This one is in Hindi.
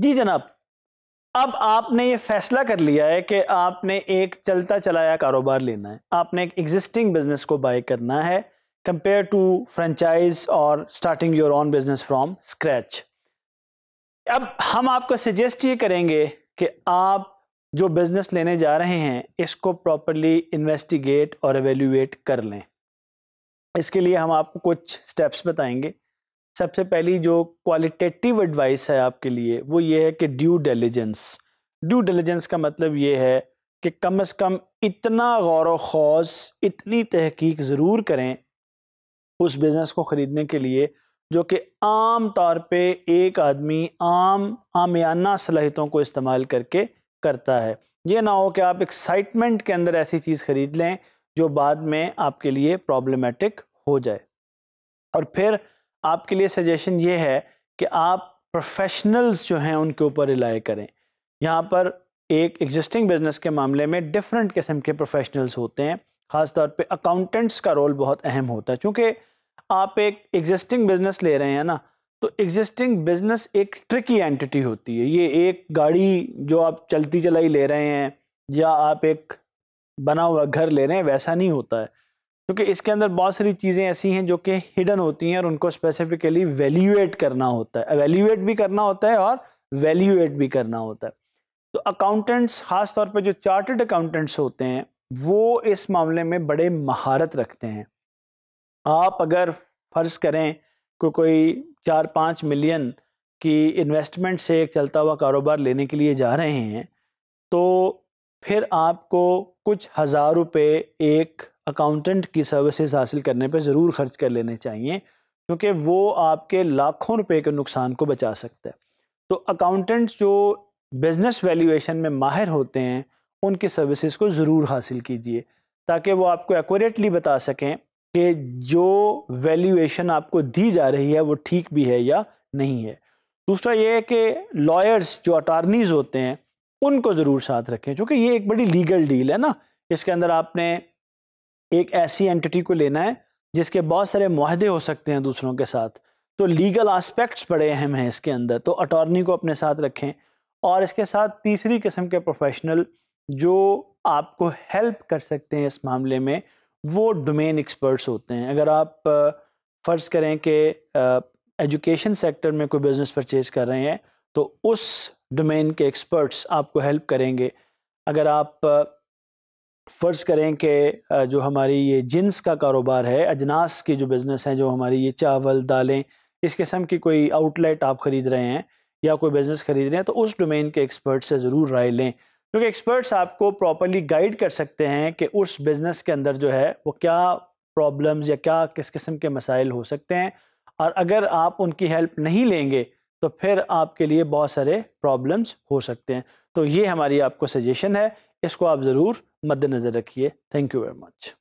जी जनाब अब आपने ये फैसला कर लिया है कि आपने एक चलता चलाया कारोबार लेना है आपने एक एग्जिस्टिंग बिजनेस को बाय करना है कंपेयर टू फ्रेंचाइज और starting your own business from scratch अब हम आपको सजेस्ट ये करेंगे कि आप जो बिज़नेस लेने जा रहे हैं इसको प्रॉपरली इन्वेस्टिगेट और एवेल्यूएट कर लें इसके लिए हम आपको कुछ स्टेप्स बताएंगे सबसे पहली जो क्वालिटेटिव एडवाइस है आपके लिए वो ये है कि ड्यू डेलीजेंस ड्यू डेलीजेंस का मतलब ये है कि कम अज़ कम इतना गौर खौस इतनी तहकीक ज़रूर करें उस बिज़नेस को ख़रीदने के लिए जो कि आम तौर पे एक आदमी आम आमियाना सलाहितों को इस्तेमाल करके करता है ये ना हो कि आप एक्साइटमेंट के अंदर ऐसी चीज़ ख़रीद लें जो बाद में आपके लिए प्रॉब्लमेटिक हो जाए और फिर आपके लिए सजेशन ये है कि आप प्रोफेशनल्स जो हैं उनके ऊपर रिलाई करें यहाँ पर एक एग्जिस्टिंग बिजनेस के मामले में डिफरेंट किस्म के प्रोफेशनल्स होते हैं ख़ास तौर पे अकाउंटेंट्स का रोल बहुत अहम होता है चूँकि आप एक एग्जिस्टिंग बिजनेस ले रहे हैं ना तो एग्जिस्टिंग बिजनेस एक ट्रिकी एंटिटी होती है ये एक गाड़ी जो आप चलती चलाई ले रहे हैं या आप एक बना हुआ घर ले रहे हैं वैसा नहीं होता है क्योंकि इसके अंदर बहुत सारी चीज़ें ऐसी हैं जो कि हिडन होती हैं और उनको स्पेसिफिकली वैल्यूएट करना होता है अवेल्यूएट भी करना होता है और वैल्यूएट भी करना होता है तो अकाउंटेंट्स ख़ास तौर पे जो चार्टर्ड अकाउंटेंट्स होते हैं वो इस मामले में बड़े महारत रखते हैं आप अगर फ़र्ज़ करें को कोई चार पाँच मिलियन की इन्वेस्टमेंट से एक चलता हुआ कारोबार लेने के लिए जा रहे हैं तो फिर आपको कुछ हज़ार रुपये एक अकाउंटेंट की सर्विसेज हासिल करने पे ज़रूर खर्च कर लेने चाहिए क्योंकि वो आपके लाखों रुपए के नुकसान को बचा सकता है तो अकाउंटेंट्स जो बिज़नेस वैल्यूएशन में माहिर होते हैं उनकी सर्विसेज को ज़रूर हासिल कीजिए ताकि वो आपको एक्यूरेटली बता सकें कि जो वैल्यूएशन आपको दी जा रही है वो ठीक भी है या नहीं है दूसरा ये है कि लॉयर्स जो अटारनीज़ होते हैं उनको ज़रूर साथ रखें क्योंकि ये एक बड़ी लीगल डील है ना इसके अंदर आपने एक ऐसी एंटिटी को लेना है जिसके बहुत सारे माहदे हो सकते हैं दूसरों के साथ तो लीगल आस्पेक्ट्स बड़े अहम हैं इसके अंदर तो अटॉर्नी को अपने साथ रखें और इसके साथ तीसरी किस्म के प्रोफेशनल जो आपको हेल्प कर सकते हैं इस मामले में वो डोमेन एक्सपर्ट्स होते हैं अगर आप फ़र्ज़ करें कि एजुकेशन सेक्टर में कोई बिज़नेस परचेज कर रहे हैं तो उस डोमेन के एक्सपर्ट्स आपको हेल्प करेंगे अगर आप फ़र्ज़ करें कि जो हमारी ये जिन्स का कारोबार है अजनास की जो बिज़नेस हैं जो हमारी ये चावल दालें इस किस्म की कोई आउटलेट आप ख़रीद रहे हैं या कोई बिज़नेस ख़रीद रहे हैं तो उस डोमेन के एक्सपर्ट से ज़रूर राय लें क्योंकि एक्सपर्ट्स आपको प्रॉपरली गाइड कर सकते हैं कि उस बिज़नेस के अंदर जो है वो क्या प्रॉब्लम्स या क्या किस किस्म के मसाइल हो सकते हैं और अगर आप उनकी हेल्प नहीं लेंगे तो फिर आपके लिए बहुत सारे प्रॉब्लम्स हो सकते हैं तो ये हमारी आपको सजेशन है इसको आप ज़रूर मद्दनज़र रखिए थैंक यू वेरी मच